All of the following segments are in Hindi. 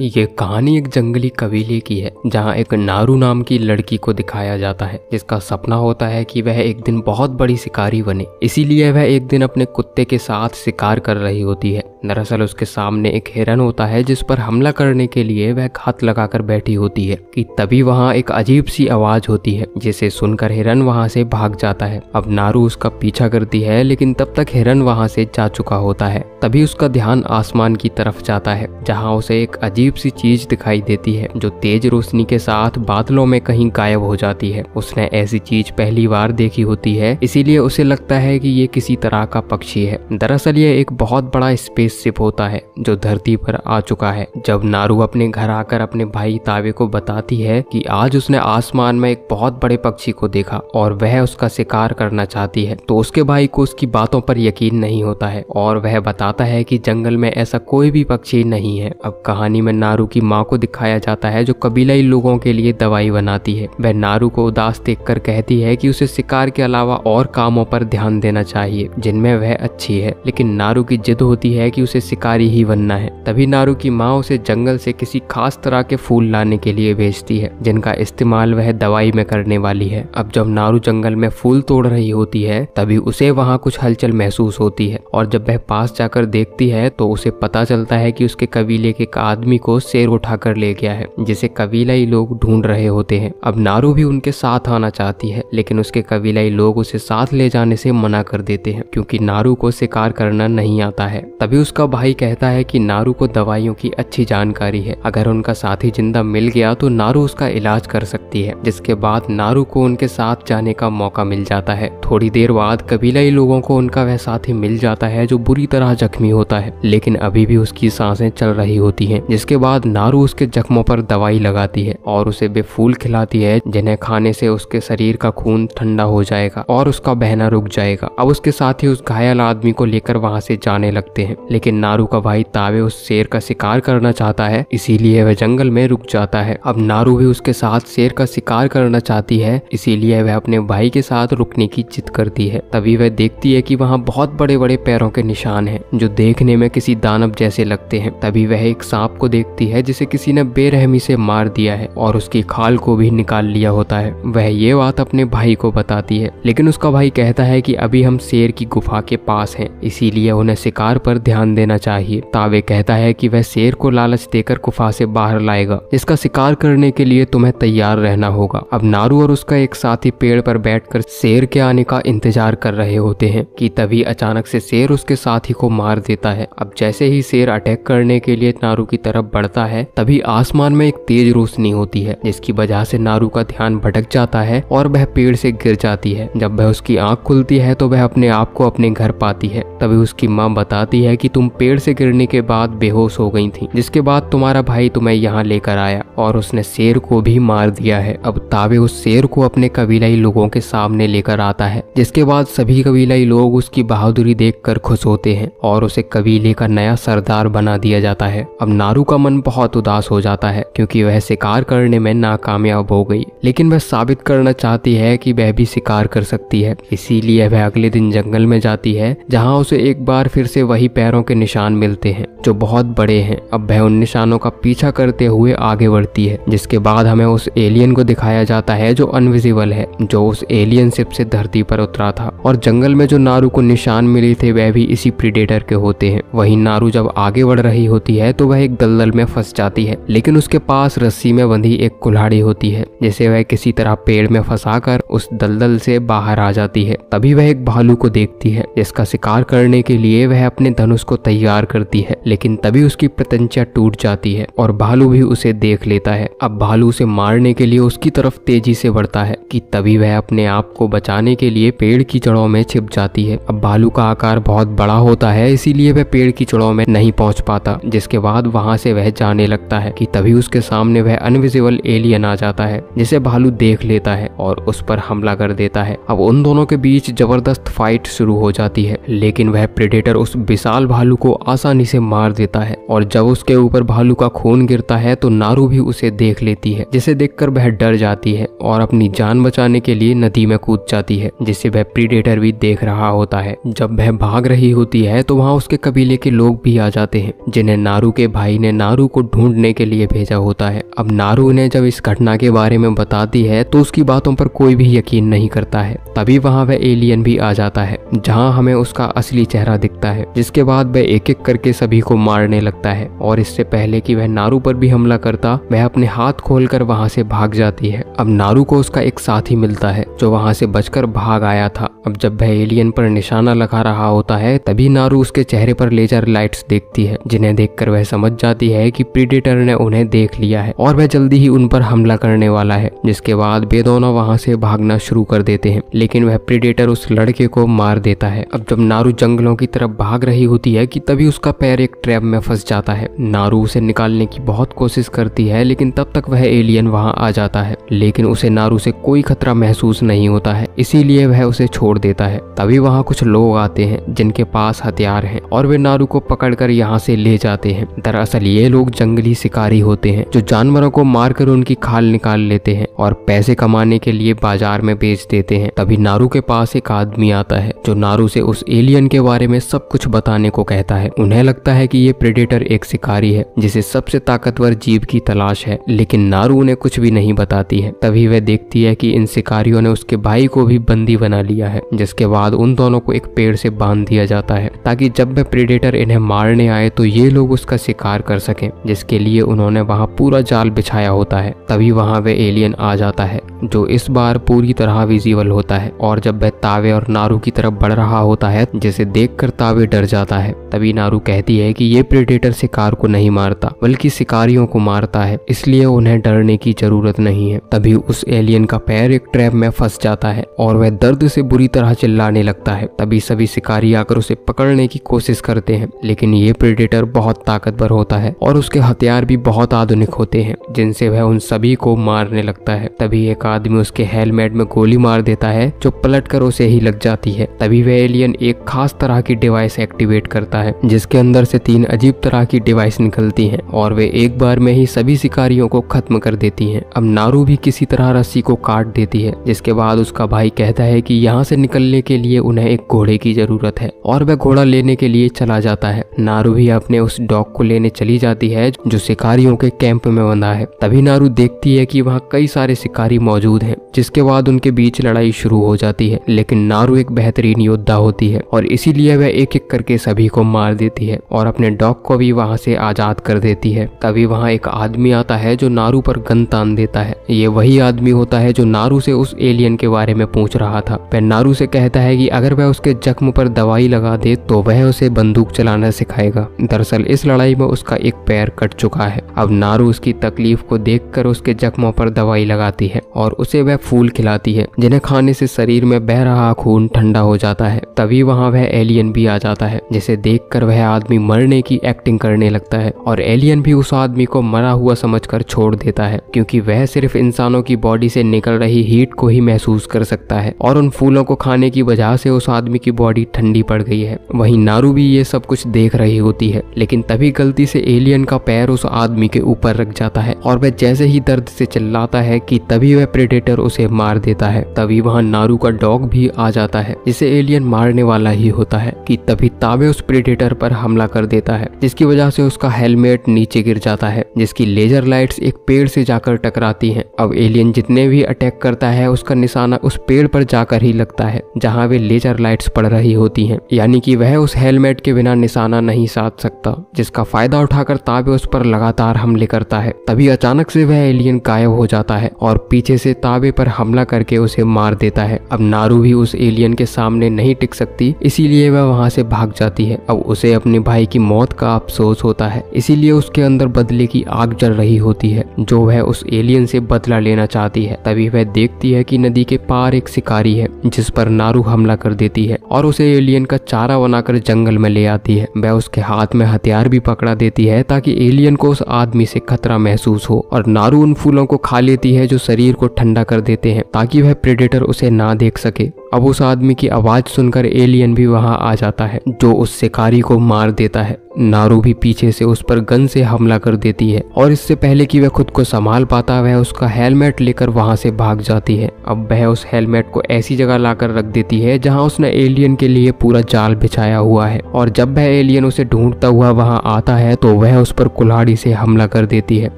ये कहानी एक जंगली कबीले की है जहाँ एक नारू नाम की लड़की को दिखाया जाता है जिसका सपना होता है कि वह एक दिन बहुत बड़ी शिकारी बने इसीलिए वह एक दिन अपने कुत्ते के साथ शिकार कर रही होती है दरअसल उसके सामने एक हिरन होता है जिस पर हमला करने के लिए वह घात लगाकर बैठी होती है कि तभी वहाँ एक अजीब सी आवाज होती है जिसे सुनकर हिरन वहाँ से भाग जाता है अब नारू उसका पीछा करती है लेकिन तब तक हिरन वहाँ से जा चुका होता है तभी उसका ध्यान आसमान की तरफ जाता है जहाँ उसे एक अजीब अजीब सी चीज दिखाई देती है जो तेज रोशनी के साथ बादलों में कहीं गायब हो जाती है उसने ऐसी चीज पहली बार देखी होती है इसीलिए उसे लगता है कि ये किसी तरह का पक्षी है दरअसल ये एक बहुत बड़ा स्पेसशिप होता है जो धरती पर आ चुका है जब नारू अपने घर आकर अपने भाई तावे को बताती है कि आज उसने आसमान में एक बहुत बड़े पक्षी को देखा और वह उसका शिकार करना चाहती है तो उसके भाई को उसकी बातों पर यकीन नहीं होता है और वह बताता है कि जंगल में ऐसा कोई भी पक्षी नहीं है अब कहानी में नारू की माँ को दिखाया जाता है जो कबीलाई लोगों के लिए दवाई बनाती है वह नारू को उदास देख कहती है की उसे शिकार के अलावा और कामों पर ध्यान देना चाहिए जिनमें वह अच्छी है लेकिन नारू की जिद होती है की उसे शिकारी ही बनना है तभी नारू की माँ उसे जंगल से किसी खास तरह के फूल लाने के लिए भेजती है जिनका इस्तेमाल वह दवाई में करने वाली है अब जब नारू जंगल में फूल तोड़ रही होती है तभी उसे वहाँ कुछ हलचल महसूस होती है और जब वह पास जाकर देखती है तो उसे पता चलता है कि उसके कबीले के एक आदमी को शेर उठाकर ले गया है जिसे कबीलाई लोग ढूंढ रहे होते हैं अब नारू भी उनके साथ आना चाहती है लेकिन उसके कबीलाई लोग उसे साथ ले जाने से मना कर देते हैं क्योंकि नारू को शिकार करना नहीं आता है तभी उसका भाई कहता है कि नारू को दवाइयों की अच्छी जानकारी है अगर उनका साथी जिंदा मिल गया तो नारू उसका इलाज कर सकती है जिसके बाद नारू को उनके साथ जाने का मौका मिल जाता है थोड़ी देर बाद कबीलाई लोगों को उनका वह साथी मिल जाता है जो बुरी तरह जख्मी होता है लेकिन अभी भी उसकी सांसें चल रही होती हैं जिसके बाद नारू उसके जख्मों पर दवाई लगाती है और उसे बेफूल खिलाती है जिन्हें खाने से उसके शरीर का खून ठंडा हो जाएगा और उसका बहना रुक जाएगा अब उसके साथ ही उस घायल आदमी को लेकर वहां से जाने लगते हैं लेकिन नारू का भाई तावे उस शेर का शिकार करना चाहता है इसीलिए वह जंगल में रुक जाता है अब नारू भी उसके साथ शेर का शिकार करना चाहती है इसीलिए वह अपने भाई के साथ रुकने की जिद करती है तभी वह देखती है कि वहाँ बहुत बड़े बड़े पैरों के निशान हैं जो देखने में किसी दानव जैसे लगते हैं तभी वह एक सांप को देख दिखती है जिसे किसी ने बेरहमी से मार दिया है और उसकी खाल को भी निकाल लिया होता है वह ये बात अपने भाई को बताती है लेकिन उसका भाई कहता है कि अभी हम शेर की गुफा के पास हैं इसीलिए उन्हें शिकार पर ध्यान देना चाहिए तावे कहता है कि वह शेर को लालच देकर गुफा से बाहर लाएगा इसका शिकार करने के लिए तुम्हें तैयार रहना होगा अब नारू और उसका एक साथी पेड़ पर कर शेर के आने का इंतजार कर रहे होते हैं कि तभी अचानक से शेर उसके साथी को मार देता है अब जैसे ही शेर अटैक करने के लिए नारू की तरफ तरफ बढ़ता है तभी आसमान में एक तेज रोशनी होती है जिसकी वजह से नारू का ध्यान भटक जाता है और वह पेड़ से गिर जाती है जब वह उसकी आंख खुलती है तो वह अपने आप को अपने घर पाती है तभी उसकी माँ बताती है कि तुम पेड़ से गिरने के बाद बेहोश हो गई थी जिसके बाद तुम्हारा भाई तुम्हें यहाँ लेकर आया और उसने शेर को भी मार दिया है अब ताबे उस शेर को अपने कबीलाई लोगों के सामने लेकर आता है जिसके बाद सभी कबीलाई लोग उसकी बहादुरी देखकर खुश होते हैं और उसे कबीले का नया सरदार बना दिया जाता है अब नारू का का मन बहुत उदास हो जाता है क्योंकि वह शिकार करने में नाकामयाब हो गई लेकिन वह साबित करना चाहती है कि वह भी शिकार कर सकती है इसीलिए वह अगले दिन जंगल में जाती है जहाँ उसे एक बार फिर से वही पैरों के निशान मिलते हैं जो बहुत बड़े हैं अब वह उन निशानों का पीछा करते हुए आगे बढ़ती है जिसके बाद हमें उस एलियन को दिखाया जाता है जो अनविजिबल है जो उस एलियन शिप से धरती पर उतरा था और जंगल में जो नारू को निशान मिले थे वह भी इसी प्रीडेटर के होते हैं वही नारू जब आगे बढ़ रही होती है तो वह एक दलदल दलदल में फंस जाती है लेकिन उसके पास रस्सी में बंधी एक कुल्हाड़ी होती है जिसे वह किसी तरह पेड़ में फंसा कर उस दलदल से बाहर आ जाती है तभी वह एक भालू को देखती है जिसका शिकार करने के लिए वह अपने धनुष को तैयार करती है लेकिन तभी उसकी प्रतंचा टूट जाती है और भालू भी उसे देख लेता है अब भालू उसे मारने के लिए उसकी तरफ तेजी से बढ़ता है कि तभी वह अपने आप को बचाने के लिए पेड़ की जड़ों में छिप जाती है अब भालू का आकार बहुत बड़ा होता है इसीलिए वह पेड़ की जड़ों में नहीं पहुंच पाता जिसके बाद वहां से वह जाने लगता है कि तभी उसके सामने वह अनविजिबल एलियन आ जाता है जिसे भालू देख लेता है और उस पर हमला कर देता है अब उन दोनों के बीच जबरदस्त फाइट शुरू हो जाती है लेकिन वह प्रेडेटर उस विशाल भालू को आसानी से मार देता है और जब उसके ऊपर भालू का खून गिरता है तो नारू भी उसे देख लेती है जिसे देखकर वह डर जाती है और अपनी जान बचाने के लिए नदी में कूद जाती है जिसे वह प्रीडेटर भी देख रहा होता है जब वह भाग रही होती है तो वहाँ उसके कबीले के लोग भी आ जाते हैं जिन्हें नारू के भाई ने नारू को ढूंढने के लिए भेजा होता है अब नारू ने जब इस घटना के बारे में बताती है तो उसकी बातों पर कोई भी यकीन नहीं करता है तभी वहाँ वह एलियन भी आ जाता है जहाँ हमें उसका असली चेहरा दिखता है जिसके बाद वह एक एक करके सभी को मारने लगता है और इससे पहले की वह नारू पर भी हमला करता वह अपने हाथ खोल कर वहाँ से भाग जाती है अब नारू को उसका एक साथी मिलता है जो वहाँ से बचकर भाग आया था अब जब वह एलियन पर निशाना लगा रहा होता है तभी नारू उसके चेहरे पर लेजर लाइट्स देखती है जिन्हें देखकर वह समझ जाती है है कि प्रीडेटर ने उन्हें देख लिया है और वह जल्दी ही उन पर हमला करने वाला है जिसके बाद वे दोनों वहां से भागना शुरू कर देते हैं लेकिन वह प्रीडेटर उस लड़के को मार देता है अब जब नारू जंगलों की तरफ भाग रही होती है कि तभी उसका पैर एक ट्रैप में फंस जाता है नारू उसे निकालने की बहुत कोशिश करती है लेकिन तब तक वह एलियन वहाँ आ जाता है लेकिन उसे नारू से कोई खतरा महसूस नहीं होता है इसीलिए वह उसे छोड़ देता है तभी वहाँ कुछ लोग आते हैं जिनके पास हथियार हैं और वे नारू को पकड़कर यहाँ से ले जाते हैं दरअसल ये लोग जंगली शिकारी होते हैं जो जानवरों को मारकर उनकी खाल निकाल लेते हैं और पैसे कमाने के लिए बाजार में बेच देते हैं तभी नारू के पास एक आदमी आता है जो नारू से उस एलियन के बारे में सब कुछ बताने को कहता है उन्हें लगता है की ये प्रेडेटर एक शिकारी है जिसे सबसे ताकतवर जीव की तलाश है लेकिन नारू उन्हें कुछ भी नहीं बताती है तभी वह देखती है की इन शिकारियों ने उसके भाई को भी बंदी बना लिया है जिसके बाद उन दोनों को एक पेड़ से बांध दिया जाता है ताकि जब वह प्रेडेटर इन्हें मारने आए तो ये लोग उसका शिकार कर सके सकें जिसके लिए उन्होंने वहाँ पूरा जाल बिछाया होता है तभी वहाँ वे एलियन आ जाता है जो इस बार पूरी तरह विजिबल होता है और जब वह तावे और नारू की तरफ बढ़ रहा होता है जिसे देख तावे डर जाता है तभी नारू कहती है की ये प्रेडेटर शिकार को नहीं मारता बल्कि शिकारियों को मारता है इसलिए उन्हें डरने की जरूरत नहीं है तभी उस एलियन का पैर एक ट्रैप में फंस जाता है और वह दर्द से बुरी तरह चिल्लाने लगता है तभी सभी शिकारी आकर उसे पकड़ने की कोशिश करते हैं लेकिन ये प्रेडेटर बहुत ताकतवर होता है और उसके हथियार भी बहुत आधुनिक होते हैं जिनसे वह उन सभी को मारने लगता है तभी एक आदमी उसके हेलमेट में गोली मार देता है जो पलट कर उसे ही लग जाती है तभी वह एलियन एक खास तरह की डिवाइस एक्टिवेट करता है जिसके अंदर से तीन अजीब तरह की डिवाइस निकलती है और वे एक बार में ही सभी शिकारियों को खत्म कर देती है अब नारू भी किसी तरह रस्सी को काट देती है जिसके बाद उसका भाई कहता है की यहाँ से निकलने के लिए उन्हें एक घोड़े की जरूरत है और वह घोड़ा लेने के लिए चला जाता है नारू भी अपने उस डॉग को लेने चली जाती जाती है जो शिकारियों के कैंप में बना है तभी नारू देखती है कि वहाँ कई सारे शिकारी मौजूद हैं जिसके बाद उनके बीच लड़ाई शुरू हो जाती है लेकिन नारू एक बेहतरीन योद्धा होती है और इसीलिए वह एक एक करके सभी को मार देती है और अपने डॉग को भी वहाँ से आजाद कर देती है तभी वहाँ एक आदमी आता है जो नारू पर गन तान देता है ये वही आदमी होता है जो नारू से उस एलियन के बारे में पूछ रहा था वह नारू से कहता है कि अगर वह उसके जख्म पर दवाई लगा दे तो वह उसे बंदूक चलाना सिखाएगा दरअसल इस लड़ाई में उसका एक पैर कट चुका है अब नारू उसकी तकलीफ को देख उसके जख्मों पर दवाई लगाती है और उसे वह फूल खिलाती है जिन्हें खाने से शरीर में बह रहा खून ठंडा हो जाता है तभी वहाँ वह एलियन भी आ जाता है जिसे देख वह आदमी मरने की एक्टिंग करने लगता है और एलियन भी उस आदमी को मरा हुआ समझ छोड़ देता है क्यूँकी वह सिर्फ इंसानों की बॉडी से निकल रही हीट को ही महसूस कर सकता है और उन फूलों को खाने की वजह से उस आदमी की बॉडी ठंडी पड़ गई है वहीं नारू भी ये सब कुछ देख रही होती है लेकिन तभी गलती से एलियन एलियन का पैर उस आदमी के ऊपर रख जाता है और वह जैसे ही दर्द से चिल्लाता है कि तभी वह प्रेडेटर उसे मार देता है तभी वहाँ नारू का डॉग भी आ जाता है जिसे एलियन मारने वाला ही होता है कि तभी ताबे उस प्रेडेटर पर हमला कर देता है जिसकी वजह से उसका हेलमेट नीचे गिर जाता है जिसकी लेजर लाइट्स एक पेड़ से जाकर टकराती हैं अब एलियन जितने भी अटैक करता है उसका निशाना उस पेड़ पर जाकर ही लगता है जहाँ वे लेजर लाइट्स पड़ रही होती हैं यानी कि वह उस हेलमेट के बिना निशाना नहीं साध सकता जिसका फायदा उठाकर लेकर ताबे उस पर लगातार हमले करता है तभी अचानक से वह एलियन गायब हो जाता है और पीछे से ताबे पर हमला करके उसे मार देता है अब नारू भी उस एलियन के सामने नहीं टिक सकती इसीलिए वह वहाँ से भाग जाती है अब उसे अपने भाई की मौत का अफसोस होता है इसीलिए उसके अंदर बदले की आग जल रही होती है जो वह उस एलियन से बदला लेना चाहती है तभी वह देखती है की नदी के पार एक शिकारी है जिस पर नारू हमला कर देती है और उसे एलियन का चारा बनाकर जंगल में ले आती है वह उसके हाथ में हथियार भी पकड़ा देती है कहता कि एलियन को उस आदमी से खतरा महसूस हो और नारू उन फूलों को खा लेती है जो शरीर को ठंडा कर देते हैं ताकि वह प्रेडेटर उसे ना देख सके अब उस आदमी की आवाज़ सुनकर एलियन भी वहाँ आ जाता है जो उस शिकारी को मार देता है नारू भी पीछे से उस पर गन से हमला कर देती है और इससे पहले कि वह खुद को संभाल पाता वह उसका हेलमेट लेकर वहाँ से भाग जाती है अब वह उस हेलमेट को ऐसी जगह लाकर रख देती है जहां उसने एलियन के लिए पूरा जाल बिछाया हुआ है और जब वह एलियन उसे ढूंढता हुआ वहां आता है तो वह उस पर कुल्हाड़ी से हमला कर देती है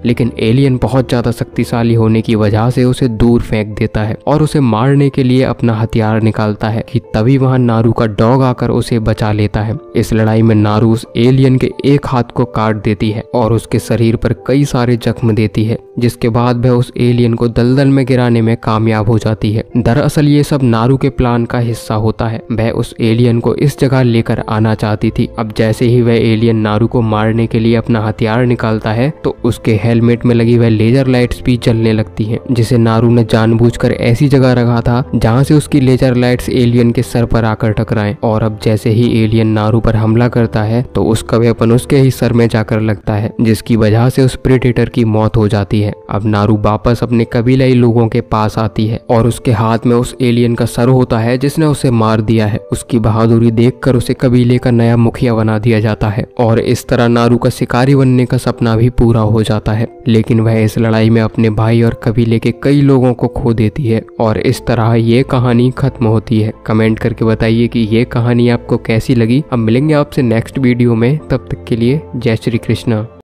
लेकिन एलियन बहुत ज्यादा शक्तिशाली होने की वजह से उसे दूर फेंक देता है और उसे मारने के लिए अपना हथियार निकालता है कि तभी वहां नारू का डॉग आकर उसे बचा लेता है इस लड़ाई में नारू उस एलियन के एक हाथ को काट देती है और उसके शरीर पर कई सारे जख्म देती है जिसके बाद वह उस एलियन को दलदल में गिराने में कामयाब हो जाती है दरअसल ये सब नारू के प्लान का हिस्सा होता है वह उस एलियन को इस जगह लेकर आना चाहती थी अब जैसे ही वह एलियन नारू को मारने के लिए अपना हथियार निकालता है तो उसके हेलमेट में लगी वह लेजर लाइट्स भी जलने लगती है जिसे नारू ने जानबूझकर ऐसी जगह रखा था जहाँ से उसकी लेजर लाइट्स एलियन के सर पर आकर टकराए और अब जैसे ही एलियन नारू पर हमला करता है तो उसका वेपन उसके ही सर में जाकर लगता है जिसकी वजह से उस प्रेडेटर की मौत हो जाती है अब नारू वापस अपने कबीलाई लोगों के पास आती है और उसके हाथ में उस एलियन का सर होता है जिसने उसे मार दिया है उसकी बहादुरी देख उसे कबीले का नया मुखिया बना दिया जाता है और इस तरह नारू का शिकारी बनने का सपना भी पूरा हो जाता है लेकिन वह इस लड़ाई में अपने भाई और कबीले के कई लोगों को खो देती है और इस तरह ये कहानी खत्म खत्म होती है कमेंट करके बताइए कि ये कहानी आपको कैसी लगी अब मिलेंगे आपसे नेक्स्ट वीडियो में तब तक के लिए जय श्री कृष्णा